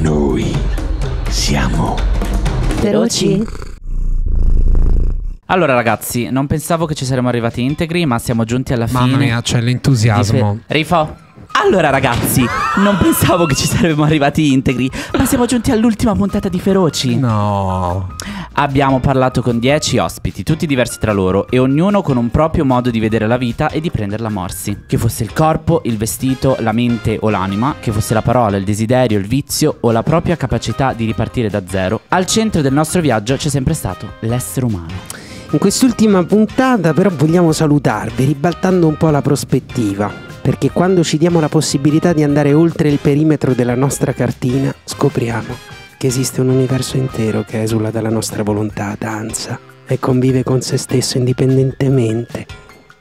Noi siamo veloci. Allora ragazzi, non pensavo che ci saremmo arrivati integri, ma siamo giunti alla fine. Mamma mia, c'è l'entusiasmo. Rifo, allora ragazzi, non pensavo che ci saremmo arrivati integri, ma siamo giunti all'ultima puntata di Feroci. No. Abbiamo parlato con dieci ospiti, tutti diversi tra loro e ognuno con un proprio modo di vedere la vita e di prenderla a morsi. Che fosse il corpo, il vestito, la mente o l'anima, che fosse la parola, il desiderio, il vizio o la propria capacità di ripartire da zero, al centro del nostro viaggio c'è sempre stato l'essere umano. In quest'ultima puntata però vogliamo salutarvi ribaltando un po' la prospettiva perché quando ci diamo la possibilità di andare oltre il perimetro della nostra cartina, scopriamo che esiste un universo intero che esula dalla nostra volontà, danza e convive con se stesso indipendentemente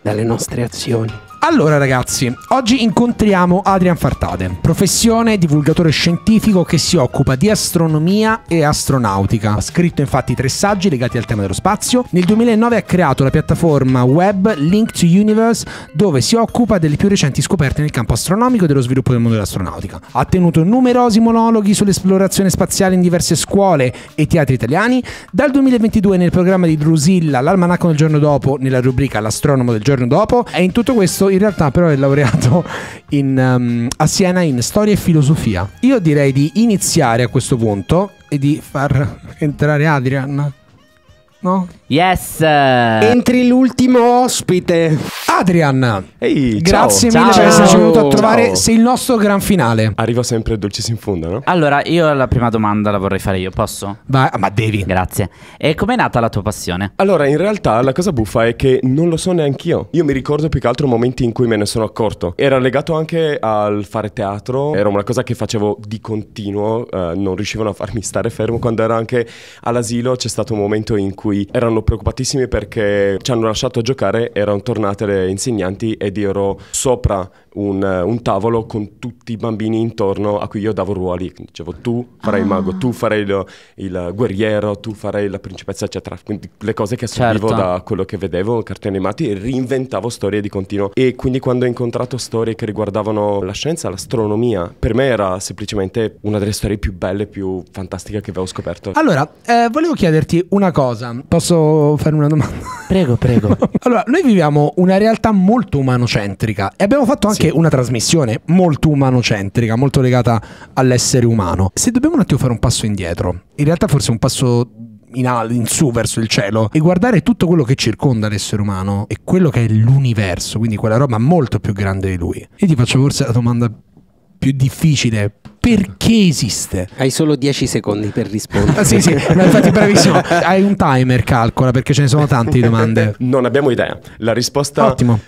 dalle nostre azioni. Allora ragazzi, oggi incontriamo Adrian Fartade, professione divulgatore scientifico che si occupa di astronomia e astronautica. Ha scritto infatti tre saggi legati al tema dello spazio. Nel 2009 ha creato la piattaforma web Link to Universe dove si occupa delle più recenti scoperte nel campo astronomico e dello sviluppo del mondo dell'astronautica. Ha tenuto numerosi monologhi sull'esplorazione spaziale in diverse scuole e teatri italiani. Dal 2022 nel programma di Drusilla, l'almanacco del giorno dopo, nella rubrica L'astronomo del giorno dopo, è in tutto questo in realtà però è laureato in, um, a Siena in storia e filosofia. Io direi di iniziare a questo punto e di far entrare Adrian. No? Yes! Entri l'ultimo ospite. Adrian. Ehi, grazie ciao. mille ciao. per essere venuto a trovare. Ciao. Sei il nostro gran finale. Arriva sempre Dolcis in fondo, no? Allora, io la prima domanda la vorrei fare io, posso? Vai, ma devi. Grazie. E com'è nata la tua passione? Allora, in realtà la cosa buffa è che non lo so neanche io. Io mi ricordo più che altro momenti in cui me ne sono accorto. Era legato anche al fare teatro. Era una cosa che facevo di continuo. Uh, non riuscivano a farmi stare fermo. Quando ero anche all'asilo c'è stato un momento in cui cui erano preoccupatissimi perché ci hanno lasciato giocare, erano tornate le insegnanti ed ero sopra un, un, tavolo con tutti i bambini intorno a cui io davo ruoli. Dicevo tu farai il mago, ah. tu farai il, il, guerriero, tu farai la principessa, eccetera. Quindi le cose che assorbivo certo. da quello che vedevo, cartoni animati, e reinventavo storie di continuo. E quindi quando ho incontrato storie che riguardavano la scienza, l'astronomia, per me era semplicemente una delle storie più belle, più fantastiche che avevo scoperto. Allora, eh, volevo chiederti una cosa. Posso fare una domanda? Prego, prego. allora, noi viviamo una realtà molto umanocentrica e abbiamo fatto anche sì. una trasmissione molto umanocentrica, molto legata all'essere umano. Se dobbiamo un attimo fare un passo indietro, in realtà forse un passo in, al- in, su verso il cielo e guardare tutto quello che circonda l'essere umano e quello che è l'universo, quindi quella roba molto più grande di lui. E ti faccio forse la domanda più più difficile perché esiste? Hai solo 10 secondi per rispondere. ah, sì, sì, infatti bravissimo. Hai un timer, calcola, perché ce ne sono tante domande. Non abbiamo idea. La risposta Ottimo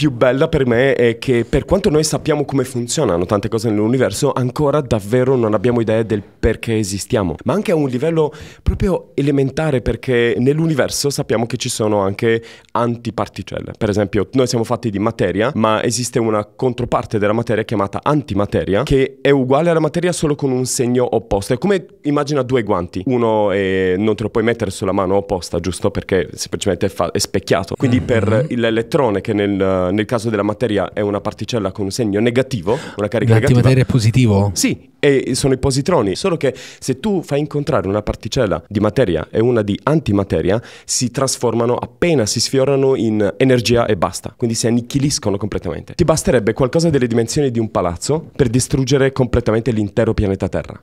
più bella per me è che per quanto noi sappiamo come funzionano tante cose nell'universo, ancora davvero non abbiamo idea del perché esistiamo, ma anche a un livello proprio elementare perché nell'universo sappiamo che ci sono anche antiparticelle. Per esempio, noi siamo fatti di materia, ma esiste una controparte della materia chiamata antimateria che è uguale alla materia solo con un segno opposto. È come immagina due guanti, uno è... non te lo puoi mettere sulla mano opposta, giusto? Perché semplicemente è, fa... è specchiato. Quindi mm. per mm-hmm. l'elettrone che nel nel caso della materia è una particella con un segno negativo, una carica negativa. L'antimateria è positivo? Sì, e sono i positroni, solo che se tu fai incontrare una particella di materia e una di antimateria, si trasformano appena si sfiorano in energia e basta, quindi si annichiliscono completamente. Ti basterebbe qualcosa delle dimensioni di un palazzo per distruggere completamente l'intero pianeta Terra.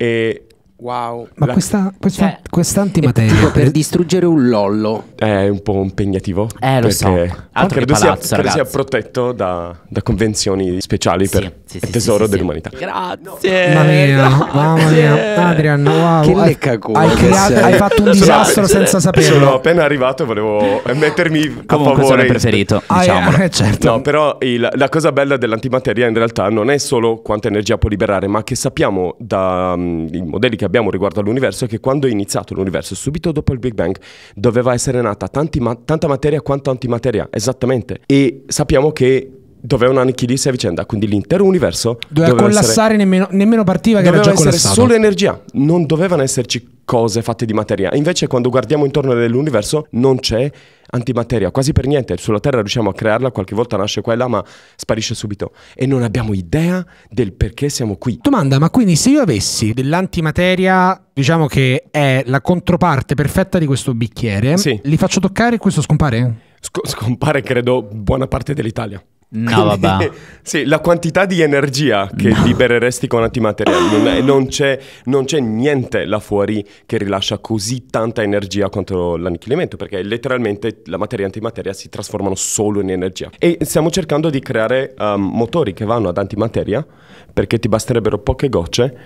E Wow. Ma la... questa, questa, cioè, quest'antimateria. Per... per distruggere un lollo. È un po' impegnativo. Eh, lo so. Altro credo, palazzo, sia, credo sia protetto da, da convenzioni speciali sì, per sì, il tesoro sì, dell'umanità. Grazie. Mamma mia, mamma mia. Adrian, wow. Che leccaculo. Hai, hai fatto un disastro sono, senza saperlo. Sono appena arrivato, e volevo mettermi a Comunque favore. Comunque preferito, ah, eh, diciamolo. Ah, certo. No, però il, la cosa bella dell'antimateria in realtà non è solo quanta energia può liberare, ma che sappiamo dai mm, modelli che abbiamo riguardo all'universo è che quando è iniziato l'universo, subito dopo il Big Bang, doveva essere nata ma tanta materia quanto antimateria, esattamente. E sappiamo che dovevano annichilirsi a vicenda, quindi l'intero universo doveva, doveva collassare, essere... nemmeno, nemmeno partiva che doveva era già essere colassato. solo energia, non dovevano esserci cose fatte di materia. Invece quando guardiamo intorno all'universo non c'è antimateria, quasi per niente. Sulla Terra riusciamo a crearla, qualche volta nasce quella, ma sparisce subito. E non abbiamo idea del perché siamo qui. Domanda, ma quindi se io avessi dell'antimateria, diciamo che è la controparte perfetta di questo bicchiere, sì. li faccio toccare e questo scompare? Sc- scompare credo buona parte dell'Italia. No, Quindi, vabbè. Sì, la quantità di energia che no. libereresti con antimateriali non, è, non, c'è, non c'è niente là fuori che rilascia così tanta energia contro l'annichilimento, perché letteralmente la materia e antimateria si trasformano solo in energia. E stiamo cercando di creare um, motori che vanno ad antimateria, perché ti basterebbero poche gocce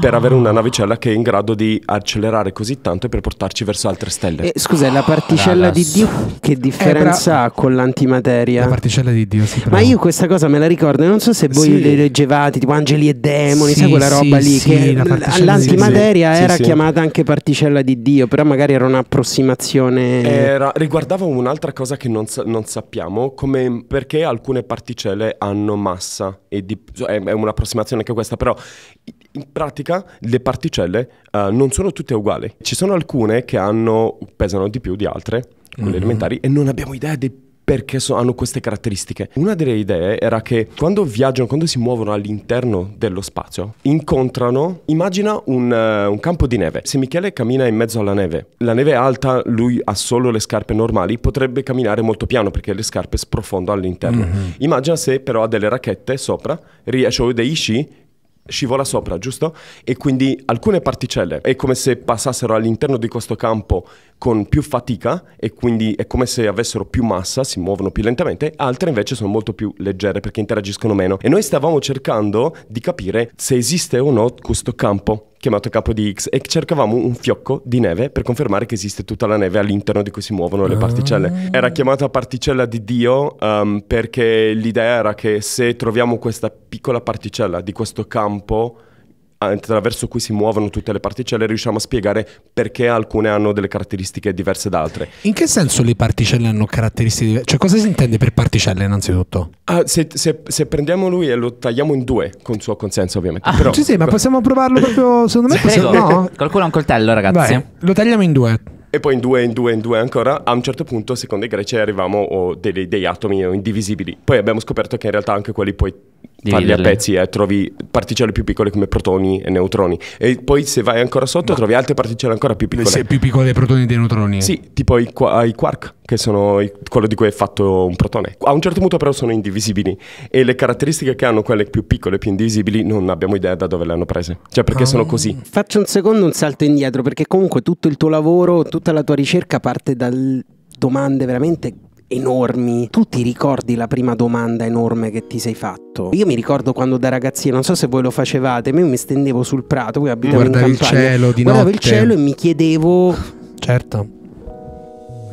per avere una navicella che è in grado di accelerare così tanto e per portarci verso altre stelle. Eh, scusa, la particella oh, di Dio che eh, differenza ha eh, con l'antimateria? La particella di Dio, sì. Però. Ma io questa cosa me la ricordo, non so se voi sì. le leggevate, tipo angeli e demoni, sì, sai quella roba lì, sì, che la l'antimateria era chiamata anche particella di Dio, però magari era un'approssimazione... Era, riguardava un'altra cosa che non, non sappiamo, come perché alcune particelle hanno massa, e di- è, è un'approssimazione anche questa, però in pratica le particelle uh, non sono tutte uguali. Ci sono alcune che hanno, pesano di più di altre, quelle mm-hmm. elementari, e non abbiamo idea di perché so, hanno queste caratteristiche. Una delle idee era che quando viaggiano, quando si muovono all'interno dello spazio, incontrano, immagina un, uh, un, campo di neve. Se Michele cammina in mezzo alla neve, la neve è alta, lui ha solo le scarpe normali, potrebbe camminare molto piano perché le scarpe sprofondano all'interno. Mm-hmm. Immagina se però ha delle racchette sopra, riesce o dei sci scivola sopra, giusto? E quindi alcune particelle è come se passassero all'interno di questo campo con più fatica e quindi è come se avessero più massa, si muovono più lentamente, altre invece sono molto più leggere perché interagiscono meno. E noi stavamo cercando di capire se esiste o no questo campo chiamato Capo di X e cercavamo un fiocco di neve per confermare che esiste tutta la neve all'interno di cui si muovono le ah. particelle. Era chiamata particella di Dio um, perché l'idea era che se troviamo questa piccola particella di questo campo attraverso cui si muovono tutte le particelle cioè riusciamo a spiegare perché alcune hanno delle caratteristiche diverse da altre. In che senso le particelle hanno caratteristiche diverse? Cioè cosa si intende per particelle innanzitutto? Ah, se, se, se, prendiamo lui e lo tagliamo in due, con suo consenso ovviamente. Ah, Però... Sì, sì, ma possiamo provarlo proprio secondo me. possiamo... no? Qualcuno ha un coltello ragazzi. Vai, lo tagliamo in due. E poi in due, in due, in due ancora, a un certo punto, secondo i greci, arriviamo a dei, degli atomi indivisibili. Poi abbiamo scoperto che in realtà anche quelli poi Dividerli. a pezzi e eh, trovi particelle più piccole come protoni e neutroni. E poi se vai ancora sotto no. trovi altre particelle ancora più piccole. Se più piccole dei protoni e dei neutroni? Sì, tipo i, qua- i quark, che sono i- quello di cui è fatto un protone. A un certo punto però sono indivisibili e le caratteristiche che hanno quelle più piccole, più indivisibili, non abbiamo idea da dove le hanno prese. Cioè perché ah. sono così. Faccio un secondo un salto indietro perché comunque tutto il tuo lavoro, tutta la tua ricerca parte da domande veramente enormi. Tu ti ricordi la prima domanda enorme che ti sei fatto? Io mi ricordo quando da ragazzino, non so se voi lo facevate, io mi stendevo sul prato, poi abitavo Guardavi in campagna. il cielo di guardavo notte. il cielo e mi chiedevo Certo.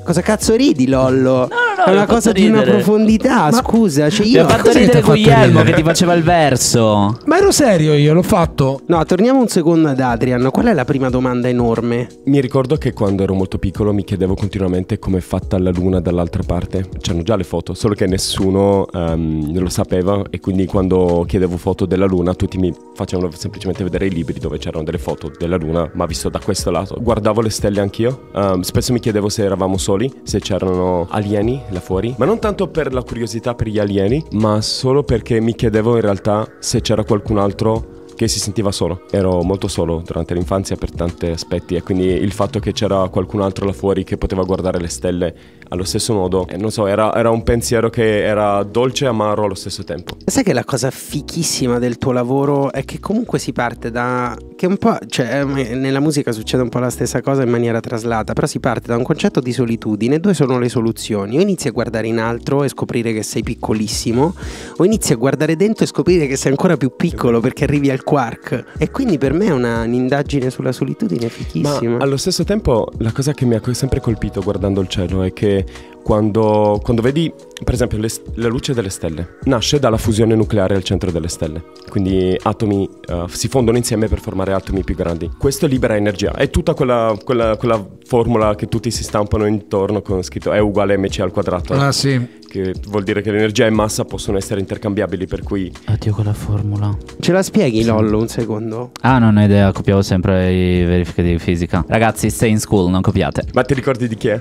Cosa cazzo ridi, Lollo? No, no, no, è una cosa di una profondità. Ma scusa, cioè io. ho ha fatto ridere Guglielmo che ti faceva il verso. Ma ero serio io, l'ho fatto. No, torniamo un secondo ad Adrian. Qual è la prima domanda enorme? Mi ricordo che quando ero molto piccolo mi chiedevo continuamente come è fatta la luna dall'altra parte. C'erano già le foto, solo che nessuno um, lo sapeva. E quindi quando chiedevo foto della luna, tutti mi facevano semplicemente vedere i libri dove c'erano delle foto della luna, ma visto da questo lato. Guardavo le stelle anch'io. Um, spesso mi chiedevo se eravamo solo soli, se c'erano alieni là fuori, ma non tanto per la curiosità per gli alieni, ma solo perché mi chiedevo in realtà se c'era qualcun altro che si sentiva solo. Ero molto solo durante l'infanzia per tanti aspetti e quindi il fatto che c'era qualcun altro là fuori che poteva guardare le stelle allo stesso modo. E eh, non so, era, era un pensiero che era dolce e amaro allo stesso tempo. Sai che la cosa fichissima del tuo lavoro è che comunque si parte da... che un po'... cioè eh, nella musica succede un po' la stessa cosa in maniera traslata, però si parte da un concetto di solitudine, Due sono le soluzioni? O inizi a guardare in altro e scoprire che sei piccolissimo, o inizi a guardare dentro e scoprire che sei ancora più piccolo perché arrivi al quark. E quindi per me è una, un'indagine sulla solitudine fichissima. Ma allo stesso tempo la cosa che mi ha sempre colpito guardando il cielo è che quando, quando vedi, per esempio, le, la luce delle stelle, nasce dalla fusione nucleare al centro delle stelle. Quindi atomi uh, si fondono insieme per formare atomi più grandi. Questo libera energia. È tutta quella, quella, quella formula che tutti si stampano intorno con scritto E uguale mc al quadrato. Ah, sì. Che vuol dire che l'energia e massa possono essere intercambiabili, per cui... Oddio, quella formula. Ce la spieghi, Lollo, un secondo? Ah, non ho idea, copiavo sempre i verifiche di fisica. Ragazzi, stay in school, non copiate. Ma ti ricordi di chi è?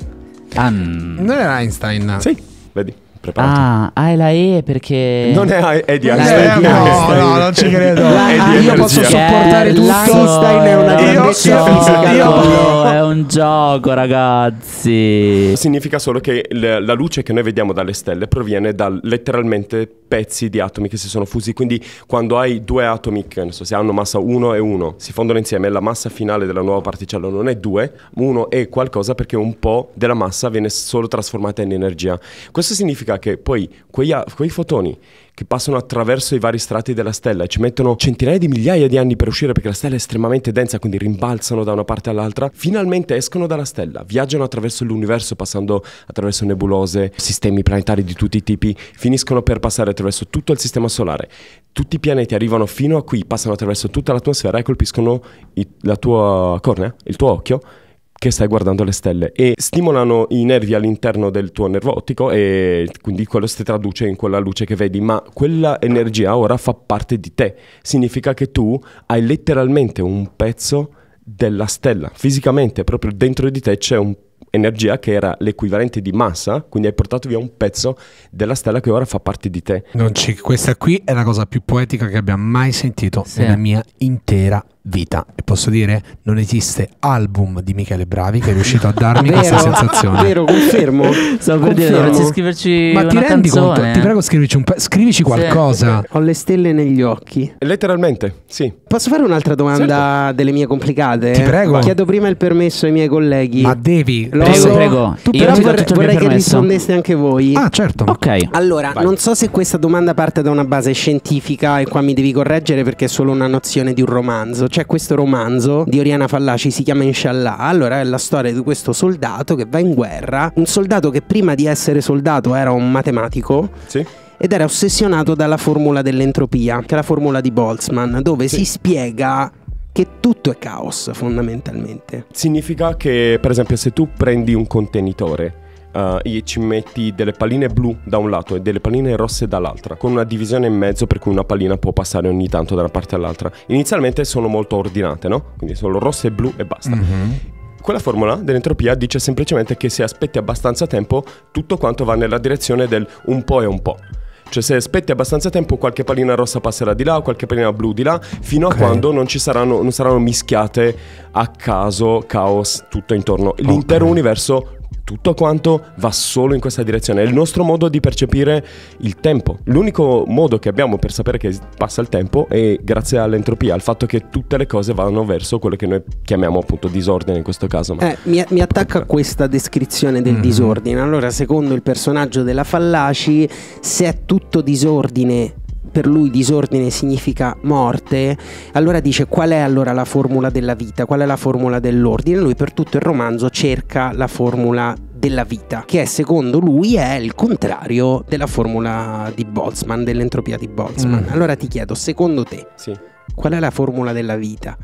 Tan. Non era Einstein? Sì, vedi. Preparati. Ah, A e la E perché... Non è è di eh, Einstein. Eh, no, no, non ci credo. La, è di ah, io energia. posso sopportare tutto. Einstein è una grandezza fisica. Io... È un gioco, ragazzi. Significa solo che le, la luce che noi vediamo dalle stelle proviene da letteralmente pezzi di atomi che si sono fusi. Quindi quando hai due atomi che so, se hanno massa 1 e 1, si fondono insieme, la massa finale della nuova particella non è 2, 1 è qualcosa perché un po' della massa viene solo trasformata in energia. Questo significa che poi quei, quei fotoni che passano attraverso i vari strati della stella e ci mettono centinaia di migliaia di anni per uscire perché la stella è estremamente densa, quindi rimbalzano da una parte all'altra, finalmente escono dalla stella, viaggiano attraverso l'universo passando attraverso nebulose, sistemi planetari di tutti i tipi, finiscono per passare attraverso tutto il sistema solare. Tutti i pianeti arrivano fino a qui, passano attraverso tutta l'atmosfera e colpiscono i, la tua cornea, il tuo occhio che stai guardando le stelle e stimolano i nervi all'interno del tuo nervo ottico e quindi quello si traduce in quella luce che vedi, ma quella energia ora fa parte di te. Significa che tu hai letteralmente un pezzo della stella, fisicamente, proprio dentro di te c'è un'energia che era l'equivalente di massa, quindi hai portato via un pezzo della stella che ora fa parte di te. Non ci, questa qui è la cosa più poetica che abbia mai sentito sì. nella mia intera vita e posso dire non esiste album di Michele Bravi che è riuscito a darmi vero, questa sensazione vero confermo stavo per dire dovresti scriverci ma ti rendi canzone. conto ti prego scrivici, un pa- scrivici qualcosa sì. ho le stelle negli occhi letteralmente sì posso fare un'altra domanda certo. delle mie complicate ti prego chiedo prima il permesso ai miei colleghi ma devi Lo prego so. prego tu però vorrei, vorrei che rispondeste anche voi ah certo ok allora Vai. non so se questa domanda parte da una base scientifica e qua mi devi correggere perché è solo una nozione di un romanzo cioè c'è questo romanzo di Oriana Fallaci, si chiama Inshallah. Allora è la storia di questo soldato che va in guerra, un soldato che prima di essere soldato era un matematico. Sì ed era ossessionato dalla formula dell'entropia, che è la formula di Boltzmann, dove sì. si spiega che tutto è caos fondamentalmente. Significa che per esempio se tu prendi un contenitore uh, ci metti delle palline blu da un lato e delle palline rosse dall'altra, con una divisione in mezzo per cui una pallina può passare ogni tanto da una parte all'altra. Inizialmente sono molto ordinate, no? Quindi sono rosse e blu e basta. Mm-hmm. Quella formula dell'entropia dice semplicemente che se aspetti abbastanza tempo, tutto quanto va nella direzione del un po' e un po'. Cioè se aspetti abbastanza tempo qualche pallina rossa passerà di là, qualche pallina blu di là, fino a quando non, saranno, non saranno mischiate a caso, caos, tutto intorno. L'intero okay. universo tutto quanto va solo in questa direzione, è il nostro modo di percepire il tempo. L'unico modo che abbiamo per sapere che passa il tempo è grazie all'entropia, al fatto che tutte le cose vanno verso quello che noi chiamiamo appunto disordine in questo caso. Eh, mi, mi, attacca questa descrizione del mm-hmm. disordine. Allora, secondo il personaggio della Fallaci, se è tutto disordine per lui disordine significa morte, allora dice qual è allora la formula della vita, qual è la formula dell'ordine. Lui per tutto il romanzo cerca la formula della vita, che è, secondo lui è il contrario della formula di Boltzmann, dell'entropia di Boltzmann. Mm. Allora ti chiedo, secondo te, sì. qual è la formula della vita?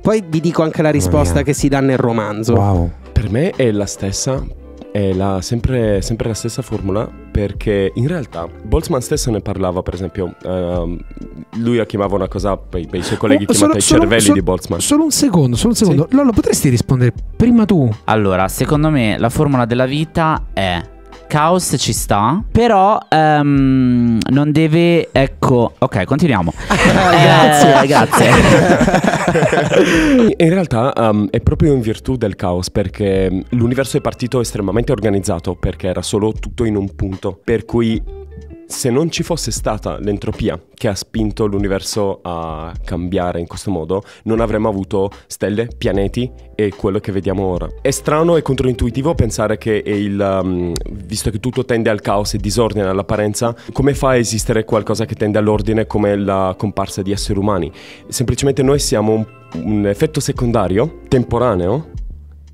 Poi vi dico anche la risposta oh, che si dà nel romanzo. Wow. Per me è la stessa, è la, sempre, sempre, la stessa formula perché in realtà Boltzmann stesso ne parlava, per esempio, uh, lui la chiamava una cosa, i, i suoi colleghi oh, chiamavano i cervelli solo, di Boltzmann. Solo un secondo, solo un secondo. Sì? Lolo, potresti rispondere prima tu? Allora, secondo me la formula della vita è Caos ci sta, però um, non deve... Ecco, ok, continuiamo. grazie, eh, grazie. in realtà um, è proprio in virtù del caos perché ehm, l'universo è partito estremamente organizzato perché era solo tutto in un punto, per cui se non ci fosse stata l'entropia che ha spinto l'universo a cambiare in questo modo, non avremmo avuto stelle, pianeti e quello che vediamo ora. È strano e controintuitivo pensare che il, um, visto che tutto tende al caos e disordine all'apparenza, come fa a esistere qualcosa che tende all'ordine come la comparsa di esseri umani? Semplicemente noi siamo un, un effetto secondario, temporaneo,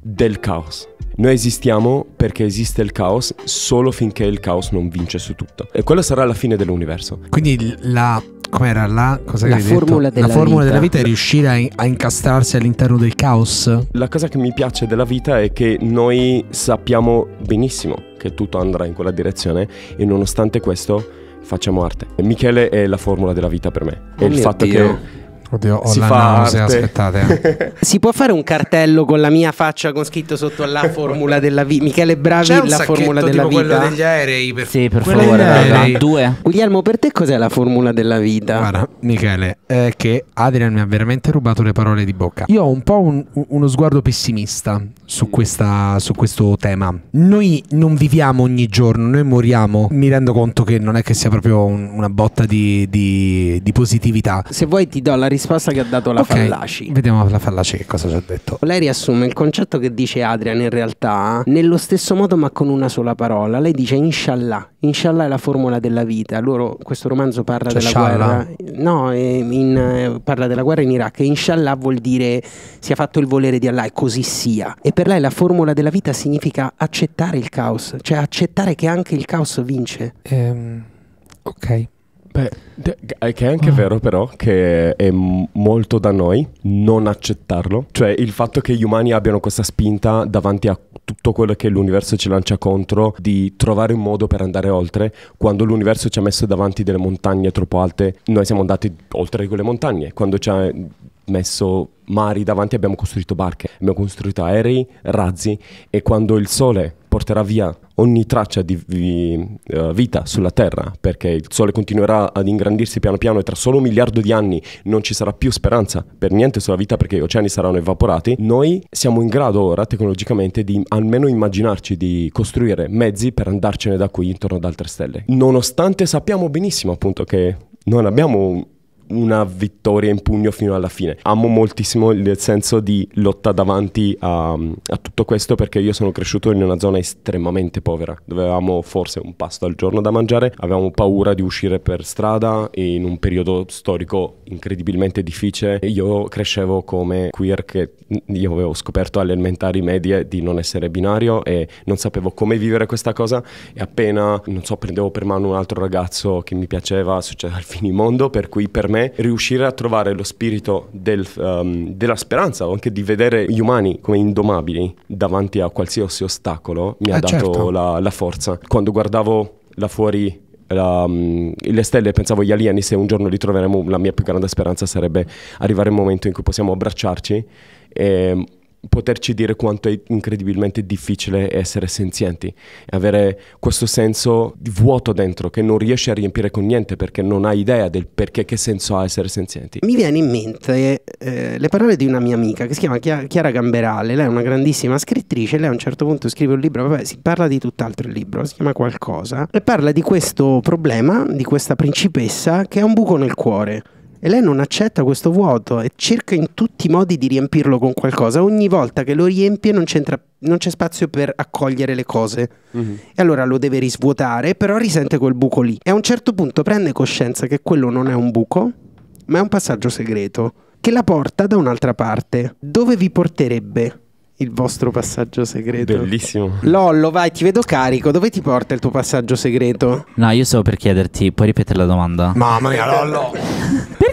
del caos. Noi esistiamo perché esiste il caos solo finché il caos non vince su tutto. E quella sarà la fine dell'universo. Quindi la com'era la, la formula, della, la formula vita. della vita è riuscire a, a incastrarsi all'interno del caos? La cosa che mi piace della vita è che noi sappiamo benissimo che tutto andrà in quella direzione e nonostante questo facciamo arte. Michele è la formula della vita per me. È oh il fatto Dio. che Oddio, ho si la nausea, arte. aspettate. Eh. si può fare un cartello con la mia faccia con scritto sotto la formula della vita? Michele Bravi, la formula della vita. Quello degli aerei, per, sì, per favore. Due. Guglielmo, per te cos'è la formula della vita? Guarda, Michele, è che Adrian mi ha veramente rubato le parole di bocca. Io ho un po' un, uno sguardo pessimista su, questa, su questo tema. Noi non viviamo ogni giorno, noi moriamo. Mi rendo conto che non è che sia proprio un, una botta di, di, di positività. Se vuoi ti do la risposta risposta che ha dato la okay, Fallaci. Vediamo la Fallaci che cosa ci ha detto. Lei riassume il concetto che dice Adrian in realtà nello stesso modo ma con una sola parola. Lei dice inshallah. Inshallah è la formula della vita. Loro, questo romanzo parla cioè, della scialla. guerra. No, eh, in, eh, parla della guerra in Iraq. Inshallah vuol dire sia fatto il volere di Allah e così sia. E per lei la formula della vita significa accettare il caos, cioè accettare che anche il caos vince. Ehm, ok. Beh, è eh, che è anche oh. vero però che è molto da noi non accettarlo, cioè il fatto che gli umani abbiano questa spinta davanti a tutto quello che l'universo ci lancia contro di trovare un modo per andare oltre, quando l'universo ci ha messo davanti delle montagne troppo alte, noi siamo andati oltre quelle montagne, quando ci ha messo mari davanti abbiamo costruito barche, abbiamo costruito aerei, razzi e quando il sole porterà via ogni traccia di vi, uh, vita sulla Terra, perché il Sole continuerà ad ingrandirsi piano piano e tra solo un miliardo di anni non ci sarà più speranza per niente sulla vita perché gli oceani saranno evaporati, noi siamo in grado ora tecnologicamente di almeno immaginarci di costruire mezzi per andarcene da qui intorno ad altre stelle. Nonostante sappiamo benissimo appunto che non abbiamo una vittoria in pugno fino alla fine. Amo moltissimo il senso di lotta davanti a, a, tutto questo perché io sono cresciuto in una zona estremamente povera, Dovevamo forse un pasto al giorno da mangiare, avevamo paura di uscire per strada in un periodo storico incredibilmente difficile. Io crescevo come queer che io avevo scoperto alle elementari medie di non essere binario e non sapevo come vivere questa cosa e appena, non so, prendevo per mano un altro ragazzo che mi piaceva, succedeva al finimondo, per cui per me riuscire a trovare lo spirito del, um, della speranza o anche di vedere gli umani come indomabili davanti a qualsiasi ostacolo mi eh ha dato certo. la, la forza. Quando guardavo là fuori la, um, le stelle, pensavo agli alieni, se un giorno li troveremo, la mia più grande speranza sarebbe arrivare al momento in cui possiamo abbracciarci e ehm, poterci dire quanto è incredibilmente difficile essere senzienti, avere questo senso di vuoto dentro che non riesci a riempire con niente perché non hai idea del perché, che senso ha essere senzienti. Mi viene in mente eh, le parole di una mia amica che si chiama Chiara Gamberale, lei è una grandissima scrittrice, lei a un certo punto scrive un libro, vabbè, si parla di tutt'altro il libro, si chiama Qualcosa, e parla di questo problema, di questa principessa che ha un buco nel cuore e lei non accetta questo vuoto e cerca in tutti i modi di riempirlo con qualcosa. Ogni volta che lo riempie non, non c'è spazio per accogliere le cose. Mm-hmm. E allora lo deve risvuotare, però risente quel buco lì. E a un certo punto prende coscienza che quello non è un buco, ma è un passaggio segreto che la porta da un'altra parte. Dove vi porterebbe il vostro passaggio segreto? Bellissimo. Lollo, vai, ti vedo carico. Dove ti porta il tuo passaggio segreto? No, io stavo per chiederti, puoi ripetere la domanda? Mamma mia, Lollo!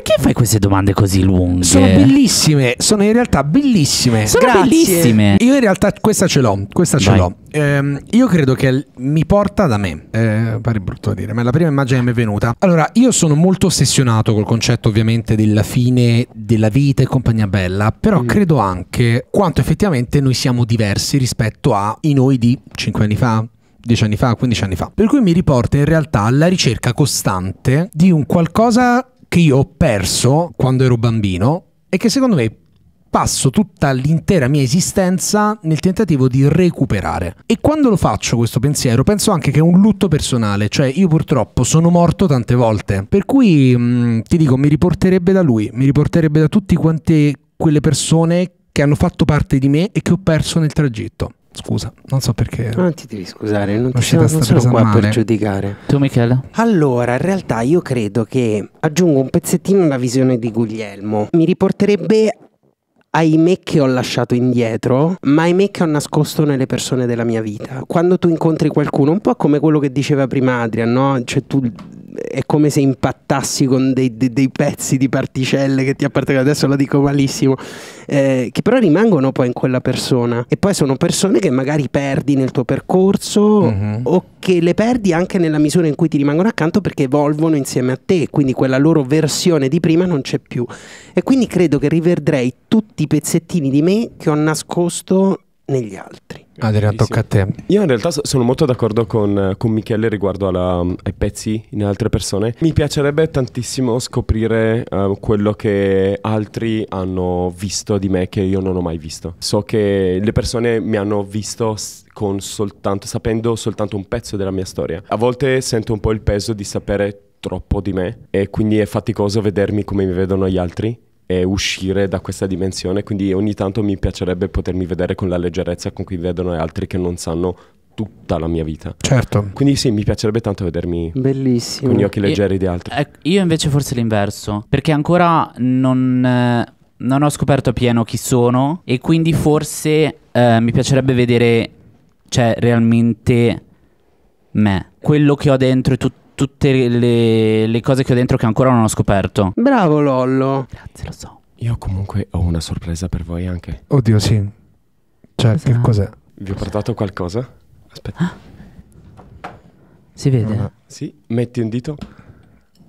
perché fai queste domande così lunghe? Sono bellissime, sono in realtà bellissime. Sono Grazie. bellissime. Io in realtà questa ce l'ho, questa ce l'ho. Ehm, io credo che mi porta da me. Eh, pare brutto a dire, ma è la prima immagine che mi è venuta. Allora, io sono molto ossessionato col concetto ovviamente della fine della vita e compagnia bella, però mm. credo anche quanto effettivamente noi siamo diversi rispetto ai noi di 5 anni fa, 10 anni fa, 15 anni fa. Per cui mi riporta in realtà alla ricerca costante di un qualcosa che io ho perso quando ero bambino e che secondo me passo tutta l'intera mia esistenza nel tentativo di recuperare. E quando lo faccio questo pensiero, penso anche che è un lutto personale, cioè io purtroppo sono morto tante volte, per cui mh, mm, ti dico mi riporterebbe da lui, mi riporterebbe da tutte quante quelle persone che hanno fatto parte di me e che ho perso nel tragitto. Scusa, non so perché. Non ti devi scusare, non, ti sono, non sono qua male. per giudicare. Tu, Michele? Allora, in realtà io credo che aggiungo un pezzettino alla visione di Guglielmo. Mi riporterebbe Ahimè che ho lasciato indietro, ma ahimè che ho nascosto nelle persone della mia vita. Quando tu incontri qualcuno, un po' come quello che diceva prima Adrian, no? Cioè tu è come se impattassi con dei, dei, dei pezzi di particelle che ti appartengono, adesso lo dico malissimo, eh, che però rimangono poi in quella persona e poi sono persone che magari perdi nel tuo percorso mm-hmm. o che le perdi anche nella misura in cui ti rimangono accanto perché evolvono insieme a te, quindi quella loro versione di prima non c'è più. E quindi credo che riverdrei tutti i pezzettini di me che ho nascosto negli altri. Adriano, tocca a te. Io in realtà sono molto d'accordo con, eh, con Michele riguardo alla, mm, ai pezzi in altre persone. Mi piacerebbe tantissimo scoprire uh, quello che altri hanno visto di me che io non ho mai visto. So che le persone mi hanno visto con soltanto, sapendo soltanto un pezzo della mia storia. A volte sento un po' il peso di sapere troppo di me e quindi è faticoso vedermi come mi vedono gli altri e uscire da questa dimensione, quindi ogni tanto mi piacerebbe potermi vedere con la leggerezza con cui vedono altri che non sanno tutta la mia vita. Certo. Quindi sì, mi piacerebbe tanto vedermi Bellissimo. con gli occhi leggeri io, di altri. Eh, io invece forse l'inverso, perché ancora non, eh, non ho scoperto appieno chi sono e quindi forse eh, mi piacerebbe vedere, cioè, realmente me, quello che ho dentro e tutto tutte le, le cose che ho dentro che ancora non ho scoperto. Bravo Lollo. Grazie, lo so. Io comunque ho una sorpresa per voi anche. Oddio, sì. Cioè, Cos'è? che cos'è? Vi ho portato qualcosa? Aspetta. Ah. Si vede? No, ah, Sì, metti un dito.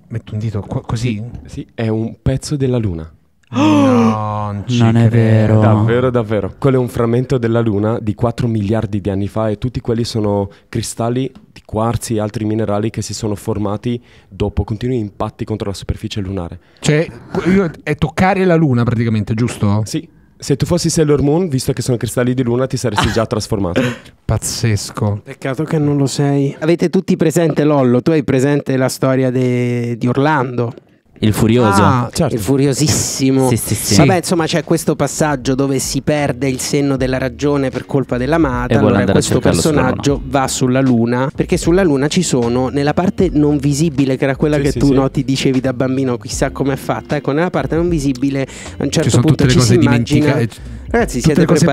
Metto un dito qua, così? Sì, è un pezzo della luna. No, non, non è vero. Davvero, davvero. Quello è un frammento della luna di 4 miliardi di anni fa e tutti quelli sono cristalli quarzi e altri minerali che si sono formati dopo continui impatti contro la superficie lunare. Cioè, è toccare la luna praticamente, giusto? Sì. Se tu fossi Sailor Moon, visto che sono cristalli di luna, ti saresti già trasformato. Pazzesco. Peccato che non lo sei. Avete tutti presente Lollo, tu hai presente la storia de... di Orlando. Il Furioso. Ah, certo. Il Furiosissimo. Sì, sì, sì. Vabbè, insomma, c'è questo passaggio dove si perde il senno della ragione per colpa della madre. Allora, questo personaggio sulla va sulla Luna. Perché sulla Luna ci sono, nella parte non visibile, che era quella che tu no, ti dicevi da bambino, chissà com'è fatta. Ecco, nella parte non visibile, a un certo ci punto ci si immagina ragazzi siete preparati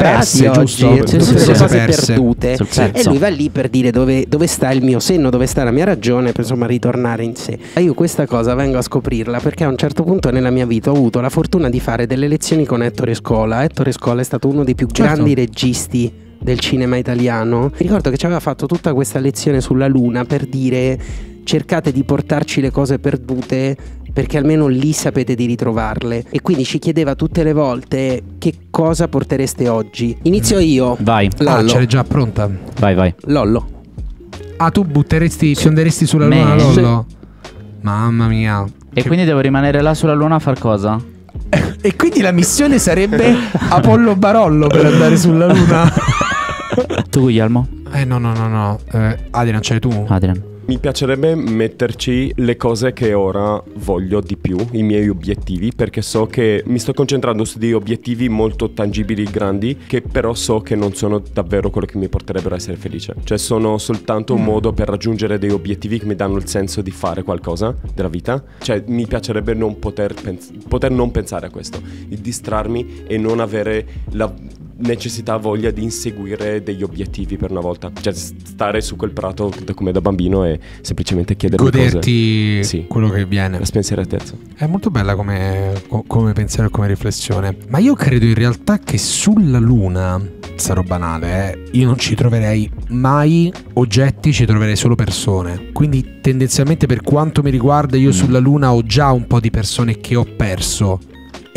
perse, oggi giusto? Tutte cose perse. perdute e lui va lì per dire dove, dove, sta il mio senno dove sta la mia ragione per insomma ritornare in sé e io questa cosa vengo a scoprirla perché a un certo punto nella mia vita ho avuto la fortuna di fare delle lezioni con Ettore Scola Ettore Scola è stato uno dei più certo. grandi registi del cinema italiano mi ricordo che ci aveva fatto tutta questa lezione sulla luna per dire cercate di portarci le cose perdute perché almeno lì sapete di ritrovarle. E quindi ci chiedeva tutte le volte che cosa portereste oggi. Inizio mm. io. Vai. Lollo. Ah, ce l'hai già pronta. Vai, vai. Lollo. Ah, tu butteresti, scenderesti sulla Me. luna Lollo? Mamma mia. E che... quindi devo rimanere là sulla luna a far cosa? e quindi la missione sarebbe Apollo Barollo per andare sulla luna. tu Guglielmo? Eh no no no no, eh, Adrian c'eri tu? Adrian mi piacerebbe metterci le cose che ora voglio di più, i miei obiettivi, perché so che mi sto concentrando su degli obiettivi molto tangibili, grandi, che però so che non sono davvero quello che mi porterebbero a essere felice. Cioè sono soltanto un mm. modo per raggiungere degli obiettivi che mi danno il senso di fare qualcosa della vita. Cioè mi piacerebbe non poter, pens- poter non pensare a questo, distrarmi e non avere la necessità, voglia di inseguire degli obiettivi per una volta. Cioè stare su quel prato da come da bambino e semplicemente chiedere Goderti cose. Sì. quello che viene. La spensieratezza. È molto bella come, come pensiero e come riflessione. Ma io credo in realtà che sulla Luna, sarò banale, eh, io non ci troverei mai oggetti, ci troverei solo persone. Quindi tendenzialmente per quanto mi riguarda io mm. sulla Luna ho già un po' di persone che ho perso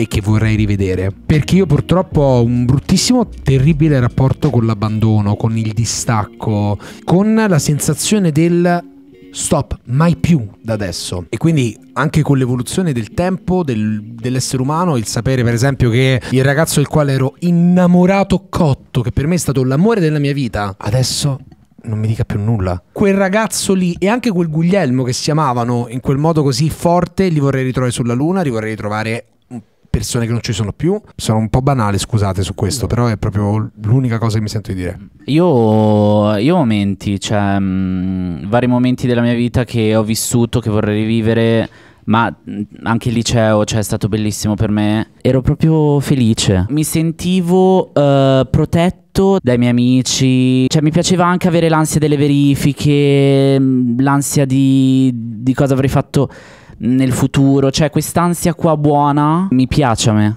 e che vorrei rivedere. Perché io purtroppo ho un bruttissimo, terribile rapporto con l'abbandono, con il distacco, con la sensazione del stop, mai più da adesso. E quindi anche con l'evoluzione del tempo, del, dell'essere umano, il sapere per esempio che il ragazzo del quale ero innamorato cotto, che per me è stato l'amore della mia vita, adesso non mi dica più nulla. Quel ragazzo lì e anche quel Guglielmo che si amavano in quel modo così forte, li vorrei ritrovare sulla luna, li vorrei ritrovare persone che non ci sono più. Sono un po' banale, scusate su questo, però è proprio l'unica cosa che mi sento di dire. Io, io momenti, cioè mh, mm, vari momenti della mia vita che ho vissuto, che vorrei rivivere ma mm, anche il liceo cioè, è stato bellissimo per me. Ero proprio felice. Mi sentivo uh, protetto dai miei amici. Cioè, mi piaceva anche avere l'ansia delle verifiche, mm, l'ansia di, di cosa avrei fatto nel futuro, cioè quest'ansia qua buona mi piace a me.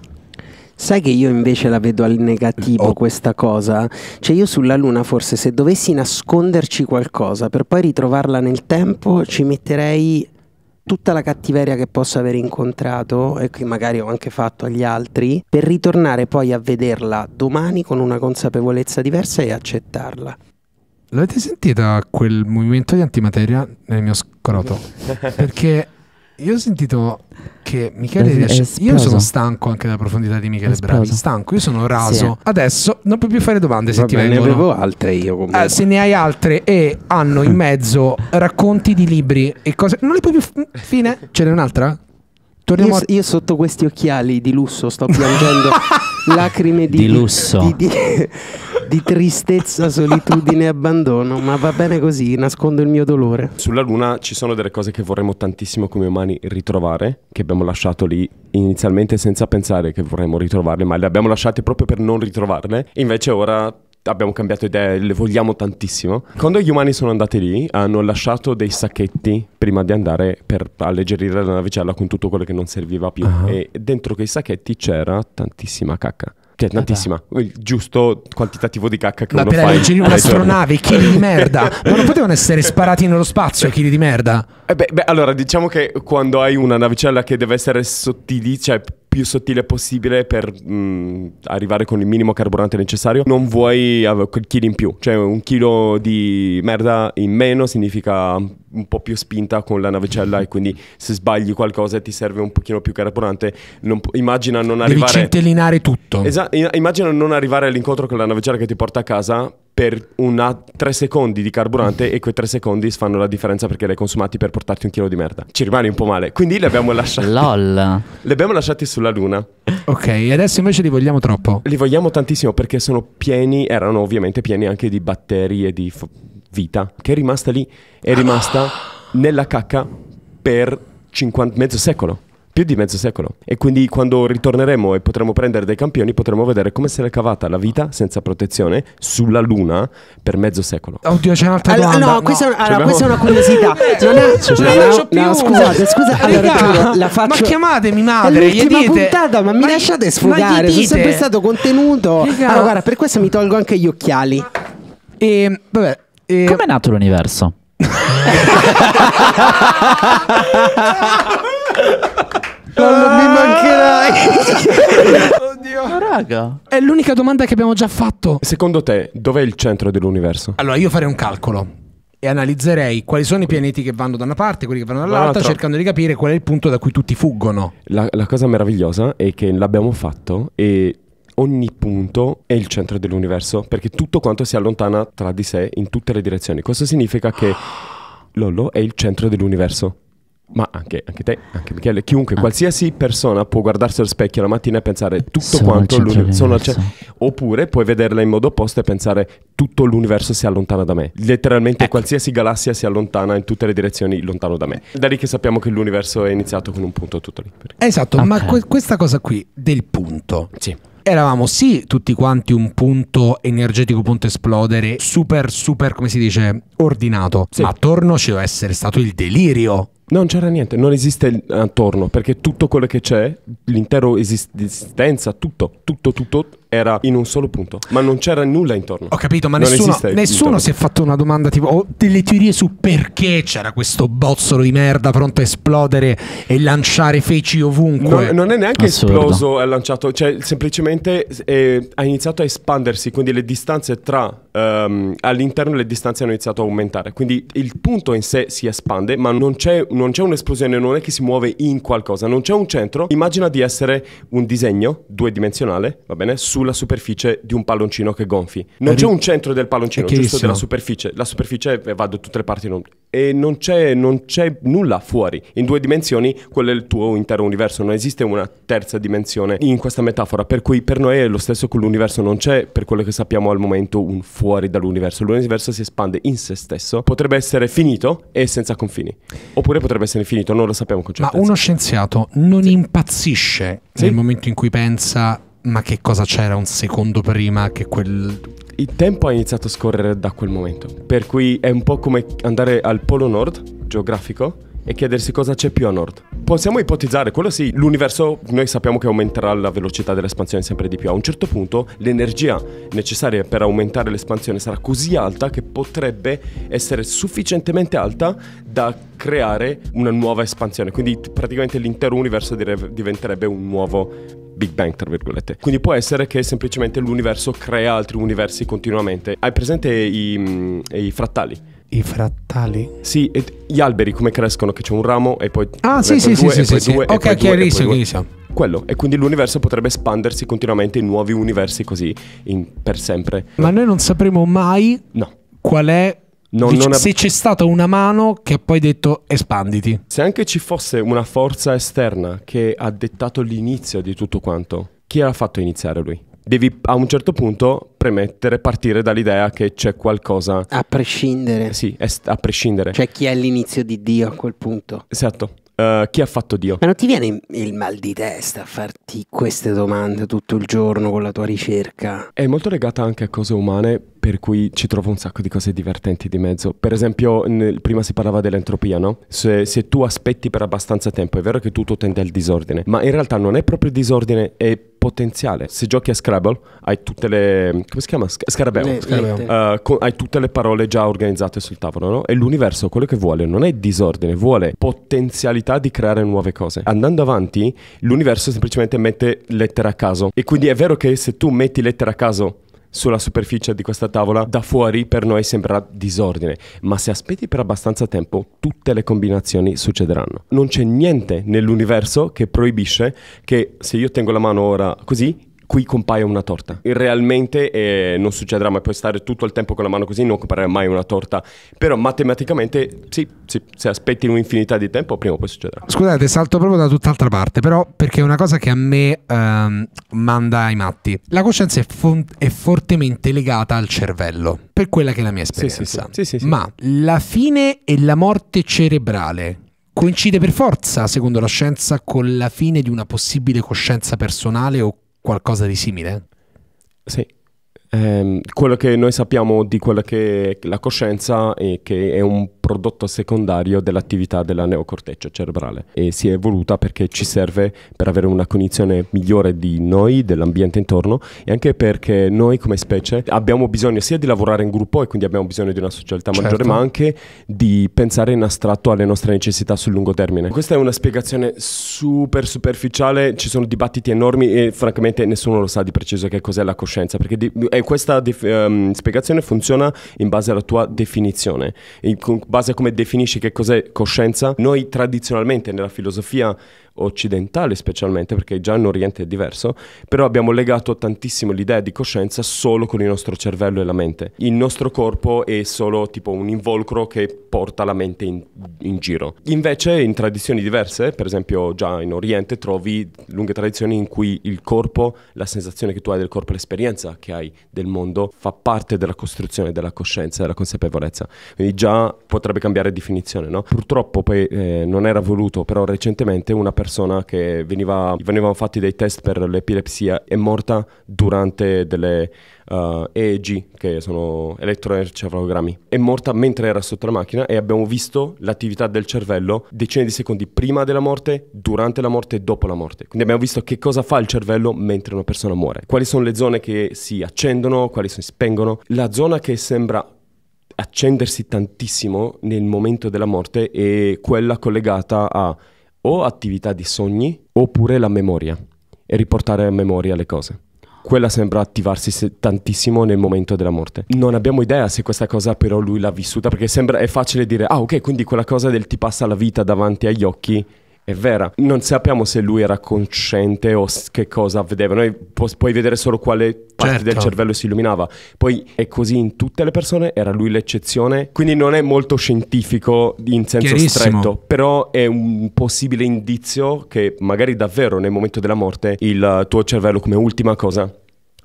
Sai che io invece la vedo al negativo oh. questa cosa? Cioè io sulla Luna forse se dovessi nasconderci qualcosa per poi ritrovarla nel tempo ci metterei tutta la cattiveria che posso aver incontrato e che magari ho anche fatto agli altri per ritornare poi a vederla domani con una consapevolezza diversa e accettarla. L'avete sentita quel movimento di antimateria nel mio scroto? Perché io ho sentito che Michele è riesce. Esploso. Io sono stanco anche della profondità di Michele esploso. Stanco, io sono raso. Sì. Adesso non puoi più fare domande se Vabbè, ti vengono. Ne avevo altre io. Comunque. Eh, se ne hai altre e hanno in mezzo racconti di libri e cose. Non le puoi più. F- fine. Ce n'è un'altra? Torniamo io, a... io sotto questi occhiali di lusso sto piangendo lacrime di, di lusso, di, di, di, tristezza, solitudine e abbandono. Ma va bene così, nascondo il mio dolore. Sulla Luna ci sono delle cose che vorremmo tantissimo come umani ritrovare, che abbiamo lasciato lì inizialmente senza pensare che vorremmo ritrovarle, ma le abbiamo lasciate proprio per non ritrovarle. Invece ora abbiamo cambiato idea, le vogliamo tantissimo. Quando gli umani sono andati lì, hanno lasciato dei sacchetti prima di andare per alleggerire la navicella con tutto quello che non serviva più. Uh-huh. E dentro quei sacchetti c'era tantissima cacca. Cioè, tantissima, il giusto quantitativo di cacca che Ma uno per alleggerire un'astronave, chili di merda. Ma non potevano essere sparati nello spazio, chili di merda. Eh beh, beh, allora, diciamo che quando hai una navicella che deve essere sottili, cioè più sottile possibile per mh, arrivare con il minimo carburante necessario, non vuoi quel chilo in più. Cioè un chilo di merda in meno significa un po' più spinta con la navicella e quindi se sbagli qualcosa e ti serve un pochino più carburante, non immagina non arrivare... Devi centellinare tutto. Esatto, immagina non arrivare all'incontro con la navicella che ti porta a casa per una, tre secondi di carburante e quei tre secondi fanno la differenza perché li hai consumati per portarti un chilo di merda. Ci rimani un po' male. Quindi li abbiamo lasciati. LOL. Li abbiamo lasciati sulla luna. Ok, adesso invece li vogliamo troppo. Li vogliamo tantissimo perché sono pieni, erano ovviamente pieni anche di batteri e di f- vita, che è rimasta lì, è rimasta nella cacca per 50, mezzo secolo più di mezzo secolo. E quindi quando ritorneremo e potremo prendere dei campioni, potremo vedere come se l'è cavata la vita senza protezione sulla Luna per mezzo secolo. Oddio, c'è un'altra allora, domanda. No, no. Questa, allora, questa, è una curiosità. non è, cioè, non è, più. No, scusate, scusate. Allora, giuro, la faccio... Ma chiamatemi madre, gli dite. Puntata, ma, ma mi lasciate sfogare, sono sempre stato contenuto. Riga. Allora, guarda, per questo mi tolgo anche gli occhiali. E, ehm, vabbè, e... Ehm- Com'è nato l'universo? Non mi mancherai. Oddio. Ma raga. È l'unica domanda che abbiamo già fatto. Secondo te, dov'è il centro dell'universo? Allora, io farei un calcolo e analizzerei quali sono i pianeti che vanno da una parte, quelli che vanno dall'altra, cercando di capire qual è il punto da cui tutti fuggono. La, la cosa meravigliosa è che l'abbiamo fatto e ogni punto è il centro dell'universo, perché tutto quanto si allontana tra di sé in tutte le direzioni. Questo significa che Lollo è il centro dell'universo ma anche, anche, te, anche Michele, chiunque, ah. qualsiasi persona può guardarsi allo specchio la mattina e pensare tutto sono quanto l'universo. Oppure puoi vederla in modo opposto e pensare tutto l'universo si allontana da me. Letteralmente ecco. qualsiasi galassia si allontana in tutte le direzioni lontano da me. Da lì che sappiamo che l'universo è iniziato con un punto tutto lì. Esatto, okay. ma que- questa cosa qui del punto. Sì eravamo sì tutti quanti un punto energetico, punto esplodere, super, super, come si dice, ordinato. Sì. Ma attorno ci deve essere stato il delirio non c'era niente, non esiste attorno, perché tutto quello che c'è, l'intero esistenza, tutto, tutto, tutto, era in un solo punto, ma non c'era nulla intorno. Ho capito, ma non nessuno, nessuno si è fatto una domanda tipo oh, delle teorie su perché c'era questo bozzolo di merda pronto a esplodere e lanciare feci ovunque. No, non è neanche Assurdo. esploso e lanciato, cioè semplicemente eh, ha iniziato a espandersi, quindi le distanze tra um, all'interno le distanze hanno iniziato a aumentare, quindi il punto in sé si espande, ma non c'è, non c'è un'esplosione, non è che si muove in qualcosa, non c'è un centro. Immagina di essere un disegno due dimensionale, va bene? Su sulla superficie di un palloncino che gonfi. Non c'è un centro del palloncino, giusto della superficie. La superficie va da tutte le parti non... e non c'è, non c'è, nulla fuori. In due dimensioni, quello è il tuo intero universo, non esiste una terza dimensione in questa metafora, per cui per noi è lo stesso con l'universo, non c'è per quello che sappiamo al momento un fuori dall'universo. L'universo si espande in se stesso, potrebbe essere finito e senza confini, oppure potrebbe essere infinito, non lo sappiamo con certezza. Ma uno scienziato non sì. impazzisce sì. nel momento in cui pensa ma che cosa c'era un secondo prima che quel... Il tempo ha iniziato a scorrere da quel momento, per cui è un po' come andare al polo nord geografico e chiedersi cosa c'è più a nord. Possiamo ipotizzare, quello sì, l'universo noi sappiamo che aumenterà la velocità dell'espansione sempre di più. A un certo punto l'energia necessaria per aumentare l'espansione sarà così alta che potrebbe essere sufficientemente alta da creare una nuova espansione. Quindi praticamente l'intero universo diventerebbe un nuovo Big Bang, tra virgolette. Quindi può essere che semplicemente l'universo crea altri universi continuamente. Hai presente i, mm, i frattali? I frattali? Sì, gli alberi come crescono, che c'è un ramo e poi... Ah, sì, sì, due, sì, sì, sì. Due, ok, chiarissimo, chiarissimo. Quello, e quindi l'universo potrebbe espandersi continuamente in nuovi universi così in, per sempre. Ma noi non sapremo mai no. qual è non, non è... Se c'è stata una mano che ha poi detto espanditi. Se anche ci fosse una forza esterna che ha dettato l'inizio di tutto quanto, chi l'ha fatto iniziare lui? Devi a un certo punto premettere, partire dall'idea che c'è qualcosa. A prescindere. Sì, a prescindere. Cioè chi è l'inizio di Dio a quel punto. Esatto. Uh, chi ha fatto Dio? Ma non ti viene il mal di testa a farti queste domande tutto il giorno con la tua ricerca? È molto legata anche a cose umane per cui ci trovo un sacco di cose divertenti di mezzo. Per esempio, nel, prima si parlava dell'entropia, no? Se, se, tu aspetti per abbastanza tempo, è vero che tutto tende al disordine, ma in realtà non è proprio disordine, è potenziale. Se giochi a Scrabble, hai tutte le. come si chiama? Scarabeo. Uh, hai tutte le parole già organizzate sul tavolo, no? E l'universo quello che vuole non è disordine, vuole potenzialità di creare nuove cose. Andando avanti, l'universo semplicemente mette lettere a caso. E quindi è vero che se tu metti lettere a caso sulla superficie di questa tavola, da fuori per noi sembrerà disordine, ma se aspetti per abbastanza tempo tutte le combinazioni succederanno. Non c'è niente nell'universo che proibisce che se io tengo la mano ora così, qui compaia una torta. Realmente eh, non succederà mai, puoi stare tutto il tempo con la mano così, non comparirà mai una torta. Però matematicamente sì, sì, se aspetti un'infinità di tempo, prima o poi succederà. Scusate, salto proprio da tutt'altra parte, però perché è una cosa che a me ehm, manda ai matti. La coscienza è, è, fortemente legata al cervello, per quella che è la mia esperienza. Sì, sì, sì. Ma la fine e la morte cerebrale coincide per forza, secondo la scienza, con la fine di una possibile coscienza personale o qualcosa di simile? Sì. Eh, quello che noi sappiamo di quella che è la coscienza è che è un prodotto secondario dell'attività della neocorteccia cerebrale e si è evoluta perché ci serve per avere una cognizione migliore di noi, dell'ambiente intorno e anche perché noi come specie abbiamo bisogno sia di lavorare in gruppo e quindi abbiamo bisogno di una socialità certo. maggiore ma anche di pensare in astratto alle nostre necessità sul lungo termine. Questa è una spiegazione super superficiale, ci sono dibattiti enormi e francamente nessuno lo sa di preciso che cos'è la coscienza perché di, questa dif, um, spiegazione funziona in base alla tua definizione. E con, base a come definisci che cos'è coscienza, noi tradizionalmente nella filosofia occidentale specialmente, perché già in Oriente è diverso, però abbiamo legato tantissimo l'idea di coscienza solo con il nostro cervello e la mente. Il nostro corpo è solo tipo un involucro che porta la mente in, in giro. Invece in tradizioni diverse, per esempio già in Oriente, trovi lunghe tradizioni in cui il corpo, la sensazione che tu hai del corpo, l'esperienza che hai del mondo, fa parte della costruzione della coscienza, della consapevolezza. Quindi già potrebbe cambiare definizione, no? Purtroppo poi eh, non era voluto, però recentemente una persona persona che veniva, venivano fatti dei test per l'epilepsia è morta durante delle uh, eh, EEG, che sono elettroencefalogrammi. È morta mentre era sotto la macchina e abbiamo visto l'attività del cervello decine di secondi prima della morte, durante la morte e dopo la morte. Quindi abbiamo visto che cosa fa il cervello mentre una persona muore. Quali sono le zone che si accendono, quali si spengono. La zona che sembra accendersi tantissimo nel momento della morte è quella collegata a o attività di sogni oppure la memoria e riportare a memoria le cose. Quella sembra attivarsi tantissimo nel momento della morte. Non abbiamo idea se questa cosa però lui l'ha vissuta perché sembra è facile dire ah ok quindi quella cosa del ti passa la vita davanti agli occhi è vera. Non sappiamo se lui era consciente o che cosa vedeva. Noi pu- puoi vedere solo quale parte certo. del cervello si illuminava. Poi è così in tutte le persone, era lui l'eccezione. Quindi non è molto scientifico in senso stretto, però è un possibile indizio che magari davvero nel momento della morte il tuo cervello come ultima cosa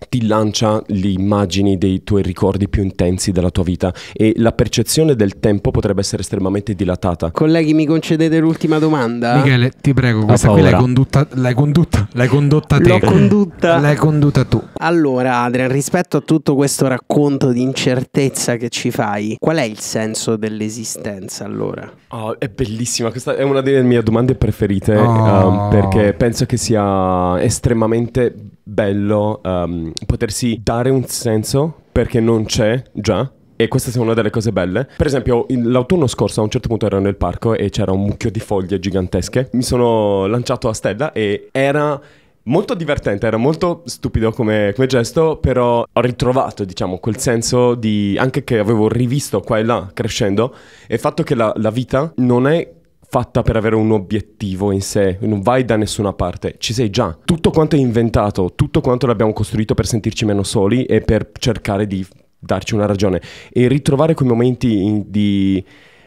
ti lancia le immagini dei tuoi ricordi più intensi della tua vita e la percezione del tempo potrebbe essere estremamente dilatata. Colleghi, mi concedete l'ultima domanda? Michele, ti prego, questa qui l'hai condotta, l'hai condotta, l'hai condotta te. L'ho condotta. L'hai condotta tu. Allora, Adrian, rispetto a tutto questo racconto di incertezza che ci fai, qual è il senso dell'esistenza allora? Oh, è bellissima, questa è una delle mie domande preferite oh. um, perché penso che sia estremamente bello um, potersi dare un senso perché non c'è già. E questa è una delle cose belle. Per esempio, l'autunno scorso a un certo punto ero nel parco e c'era un mucchio di foglie gigantesche. Mi sono lanciato a stella e era molto divertente, era molto stupido come, come, gesto, però ho ritrovato, diciamo, quel senso di... anche che avevo rivisto qua e là crescendo, e il fatto che la, la vita non è fatta per avere un obiettivo in sé, non vai da nessuna parte, ci sei già. Tutto quanto è inventato, tutto quanto l'abbiamo costruito per sentirci meno soli e per cercare di darci una ragione e ritrovare quei momenti in, di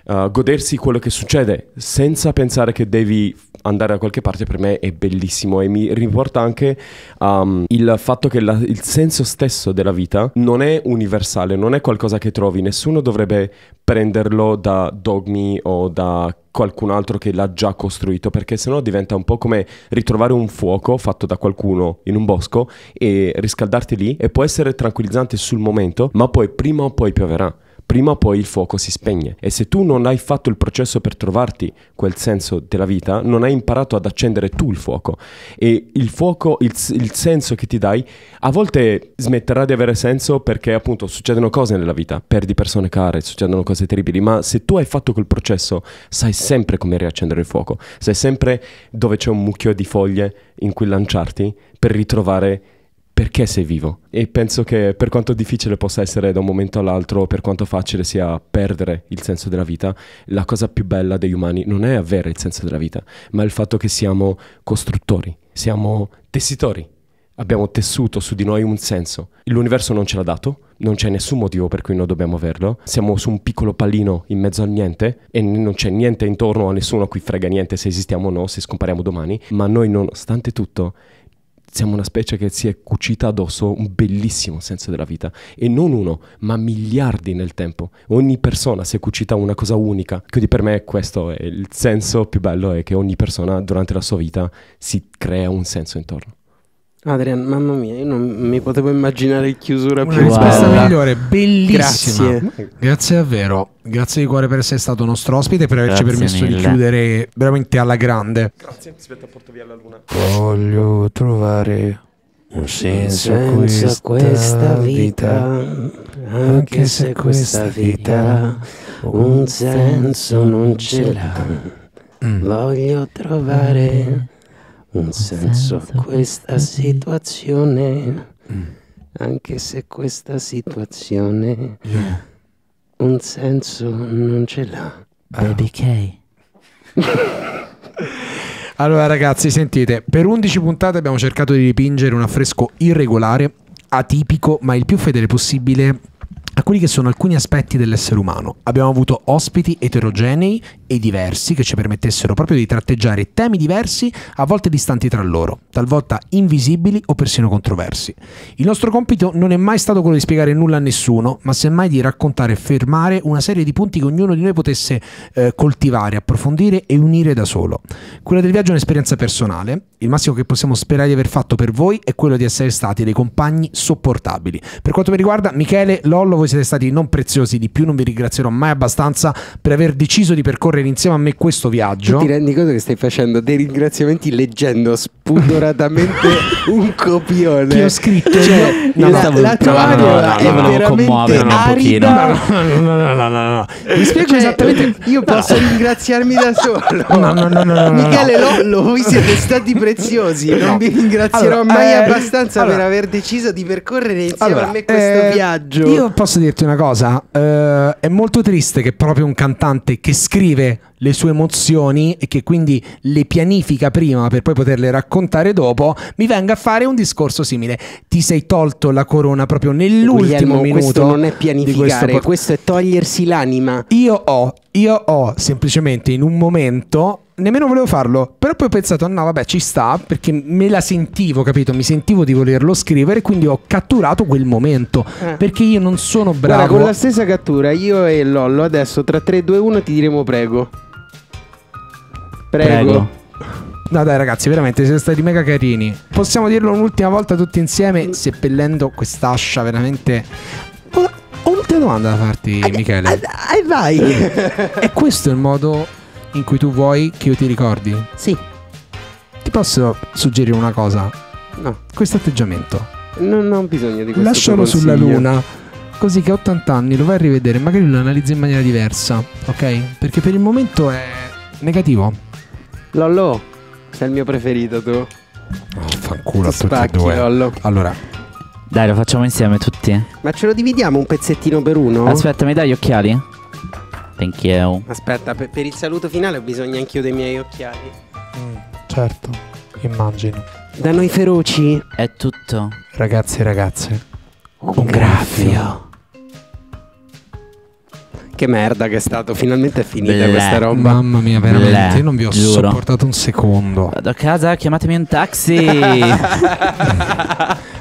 eh, godersi quello che succede senza pensare che devi andare da qualche parte per me è bellissimo e mi riporta anche um, il fatto che la, il senso stesso della vita non è universale, non è qualcosa che trovi, nessuno dovrebbe prenderlo da dogmi o da qualcun altro che l'ha già costruito, perché sennò diventa un po' come ritrovare un fuoco fatto da qualcuno in un bosco e riscaldarti lì e può essere tranquillizzante sul momento, ma poi prima o poi pioverà prima o poi il fuoco si spegne. E se tu non hai fatto il processo per trovarti quel senso della vita, non hai imparato ad accendere tu il fuoco. E il fuoco, il, il senso che ti dai, a volte smetterà di avere senso perché appunto succedono cose nella vita, perdi persone care, succedono cose terribili, ma se tu hai fatto quel processo, sai sempre come riaccendere il fuoco, sai sempre dove c'è un mucchio di foglie in cui lanciarti per ritrovare perché sei vivo. E penso che per quanto difficile possa essere da un momento all'altro, per quanto facile sia perdere il senso della vita, la cosa più bella degli umani non è avere il senso della vita, ma il fatto che siamo costruttori, siamo tessitori. Abbiamo tessuto su di noi un senso. L'universo non ce l'ha dato, non c'è nessun motivo per cui noi dobbiamo averlo. Siamo su un piccolo pallino in mezzo a niente e non c'è niente intorno a nessuno a cui frega niente se esistiamo o no, se scompariamo domani. Ma noi, nonostante tutto, siamo una specie che si è cucita addosso un bellissimo senso della vita e non uno, ma miliardi nel tempo. Ogni persona si è cucita una cosa unica. Quindi per me questo è il senso più bello è che ogni persona durante la sua vita si crea un senso intorno. Adrian, mamma mia, io non mi potevo immaginare chiusura Una risposta bella. migliore, bellissima. Grazie. Grazie davvero. Grazie di cuore per essere stato nostro ospite e per averci Grazie permesso mille. di chiudere veramente alla grande. Grazie, aspetta, porto via la luna. Voglio trovare un senso a questa, questa vita, anche se questa vita un senso non ce l'ha. Mm. Voglio trovare un senso a questa situazione, mm. anche se questa situazione yeah. un senso non ce l'ha. Baby K. allora ragazzi, sentite, per 11 puntate abbiamo cercato di dipingere un affresco irregolare, atipico, ma il più fedele possibile a quelli che sono alcuni aspetti dell'essere umano. Abbiamo avuto ospiti eterogenei e diversi che ci permettessero proprio di tratteggiare temi diversi, a volte distanti tra loro, talvolta invisibili o persino controversi. Il nostro compito non è mai stato quello di spiegare nulla a nessuno, ma semmai di raccontare e fermare una serie di punti che ognuno di noi potesse eh, coltivare, approfondire e unire da solo. Quella del viaggio è un'esperienza personale, il massimo che possiamo sperare di aver fatto per voi è quello di essere stati dei compagni sopportabili. Per quanto mi riguarda, Michele, Lollo, voi siete stati non preziosi di più, non vi ringrazierò mai abbastanza per aver deciso di percorrere percorrere insieme a me questo viaggio. Tu ti rendi conto che stai facendo dei ringraziamenti leggendo spudoratamente un copione che ho scritto. Cioè, no, la, stavo, la tua no, no, no, è no, arida. No, no, no, no, no, Mi spiego cioè, esattamente. Io posso ringraziarmi da solo. No, no, no, no, Michele Lollo, voi siete stati preziosi. Non vi ringrazierò allora, mai eh, abbastanza allora, per aver deciso di percorrere insieme allora, a me questo eh, viaggio. Io posso dirti una cosa. Uh, è molto triste che proprio un cantante che scrive le sue emozioni e che quindi le pianifica prima per poi poterle raccontare dopo, mi venga a fare un discorso simile. Ti sei tolto la corona proprio nell'ultimo Guglielmo, minuto. Questo non è pianificare, questo, questo è togliersi l'anima. Io ho, io ho semplicemente in un momento nemmeno volevo farlo. Però poi ho pensato, no, vabbè, ci sta, perché me la sentivo, capito? Mi sentivo di volerlo scrivere, quindi ho catturato quel momento. Eh. Perché io non sono bravo. Guarda, con la stessa cattura, io e Lollo adesso tra 3, 2, 1 ti diremo prego. Prego. prego. No dai ragazzi, veramente siete stati mega carini. Possiamo dirlo un'ultima volta tutti insieme, seppellendo quest'ascia veramente ho un'ultima domanda da farti, eh, Michele. E eh, eh, vai. E questo è il modo in cui tu vuoi che io ti ricordi? Sì. Ti posso suggerire una cosa? No. Questo atteggiamento. Non, ho bisogno di questo. Lascialo sulla luna, così che a 80 anni lo vai a rivedere, magari lo analizzi in maniera diversa, ok? Perché per il momento è negativo. Lollo, sei il mio preferito tu. Oh, fanculo ti a tutti e due. Lollo. Allora, dai, lo facciamo insieme tutti. Ma ce lo dividiamo un pezzettino per uno? Aspetta, mi dai gli occhiali? Thank you. Aspetta, per, per il saluto finale ho bisogno anch'io dei miei occhiali. Mm, certo, immagino. Da noi feroci è tutto. Ragazzi e ragazze, un, un graffio. Che merda che è stato, finalmente è finita Bleh. questa roba. Mamma mia, veramente, Bleh. io non vi ho Giuro. sopportato un secondo. Vado a casa, chiamatemi un taxi.